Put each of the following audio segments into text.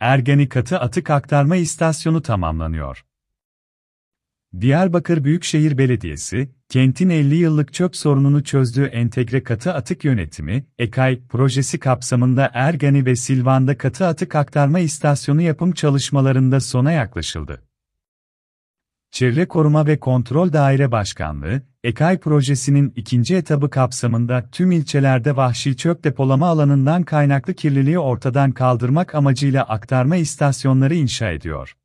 Ergeni Katı atık aktarma istasyonu tamamlanıyor. Diyarbakır Büyükşehir Belediyesi, kentin 50 yıllık çöp sorununu çözdüğü entegre katı atık yönetimi, EKAY projesi kapsamında Ergeni ve Silvan'da katı atık aktarma istasyonu yapım çalışmalarında sona yaklaşıldı. Çevre Koruma ve Kontrol Daire Başkanlığı, EKAY projesinin ikinci etabı kapsamında tüm ilçelerde vahşi çöp depolama alanından kaynaklı kirliliği ortadan kaldırmak amacıyla aktarma istasyonları inşa ediyor.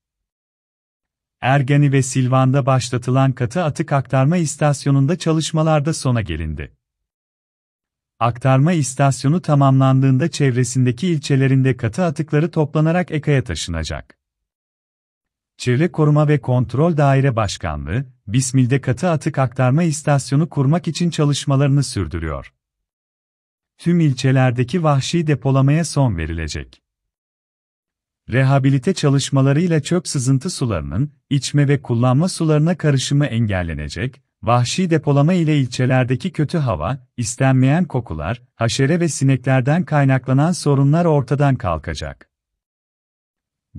Ergeni ve Silvan'da başlatılan katı atık aktarma istasyonunda çalışmalarda sona gelindi. Aktarma istasyonu tamamlandığında çevresindeki ilçelerinde katı atıkları toplanarak EKA'ya taşınacak. Çevre Koruma ve Kontrol Daire Başkanlığı, Bismil'de katı atık aktarma istasyonu kurmak için çalışmalarını sürdürüyor. Tüm ilçelerdeki vahşi depolamaya son verilecek. Rehabilite çalışmalarıyla çöp sızıntı sularının, içme ve kullanma sularına karışımı engellenecek, vahşi depolama ile ilçelerdeki kötü hava, istenmeyen kokular, haşere ve sineklerden kaynaklanan sorunlar ortadan kalkacak.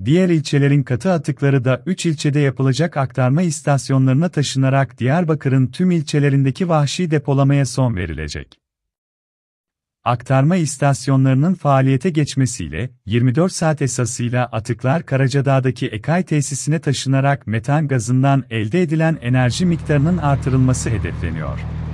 Diğer ilçelerin katı atıkları da 3 ilçede yapılacak aktarma istasyonlarına taşınarak Diyarbakır'ın tüm ilçelerindeki vahşi depolamaya son verilecek. Aktarma istasyonlarının faaliyete geçmesiyle 24 saat esasıyla atıklar Karacadağ'daki Ekay tesisine taşınarak metan gazından elde edilen enerji miktarının artırılması hedefleniyor.